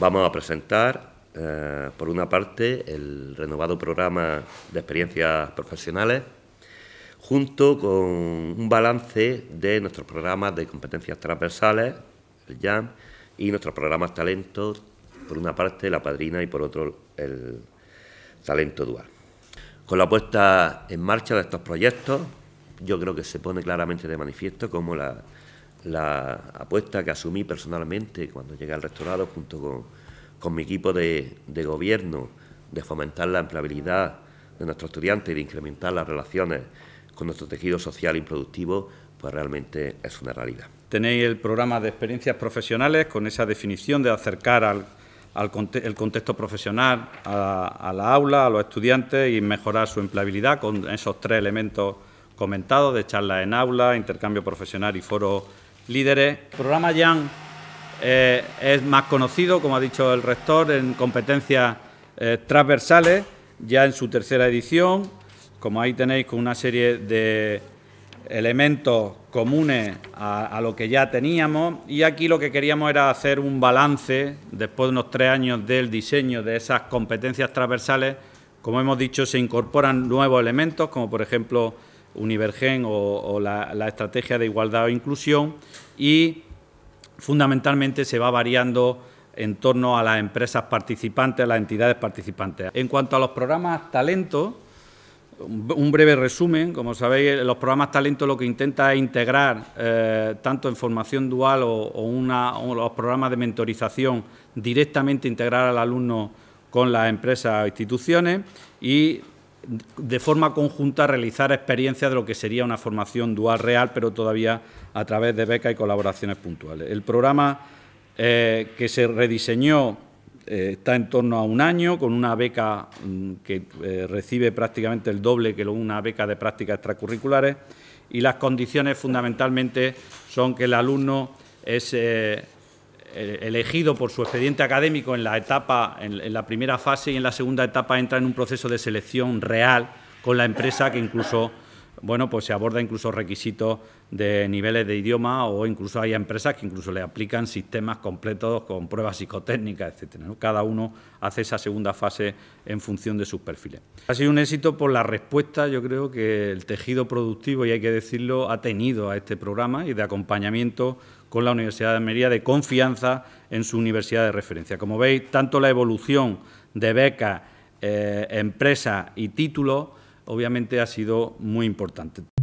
Vamos a presentar, eh, por una parte, el renovado programa de experiencias profesionales, junto con un balance de nuestros programas de competencias transversales, el JAM, y nuestros programas talentos, por una parte la padrina y por otro el talento dual. Con la puesta en marcha de estos proyectos, yo creo que se pone claramente de manifiesto cómo la la apuesta que asumí personalmente cuando llegué al rectorado junto con, mi equipo de, gobierno de fomentar la empleabilidad de nuestros estudiantes y de incrementar las relaciones con nuestro tejido social y productivo, pues realmente es una realidad. Tenéis el programa de experiencias profesionales con esa definición de acercar al, el contexto profesional a, la aula, a los estudiantes y mejorar su empleabilidad con esos tres elementos comentados de charlas en aula, intercambio profesional y foro líderes. El programa YAN eh, es más conocido, como ha dicho el rector, en competencias eh, transversales, ya en su tercera edición, como ahí tenéis con una serie de elementos comunes a, lo que ya teníamos y aquí lo que queríamos era hacer un balance después de unos tres años del diseño de esas competencias transversales. Como hemos dicho, se incorporan nuevos elementos, como por ejemplo Univergen o, la, estrategia de igualdad o inclusión y fundamentalmente se va variando en torno a las empresas participantes, a las entidades participantes. En cuanto a los programas Talento, un breve resumen, como sabéis, los programas Talento lo que intenta es integrar eh, tanto en formación dual o, o los programas de mentorización directamente integrar al alumno con las empresas o instituciones y de forma conjunta realizar experiencias de lo que sería una formación dual real, pero todavía a través de becas y colaboraciones puntuales. El programa eh, que se rediseñó eh, está en torno a un año, con una beca mm, que eh, recibe prácticamente el doble que una beca de prácticas extracurriculares y las condiciones fundamentalmente son que el alumno es eh, elegido por su expediente académico en la etapa, en, la primera fase y en la segunda etapa entra en un proceso de selección real con la empresa que incluso bueno, pues se aborda incluso requisitos de niveles de idioma o incluso hay empresas que incluso le aplican sistemas completos con pruebas psicotécnicas, etcétera. Cada uno hace esa segunda fase en función de sus perfiles. Ha sido un éxito por la respuesta, yo creo que el tejido productivo, y hay que decirlo, ha tenido a este programa y de acompañamiento con la Universidad de Almería de confianza en su universidad de referencia. Como veis, tanto la evolución de becas, eh, empresas y títulos obviamente ha sido muy importante.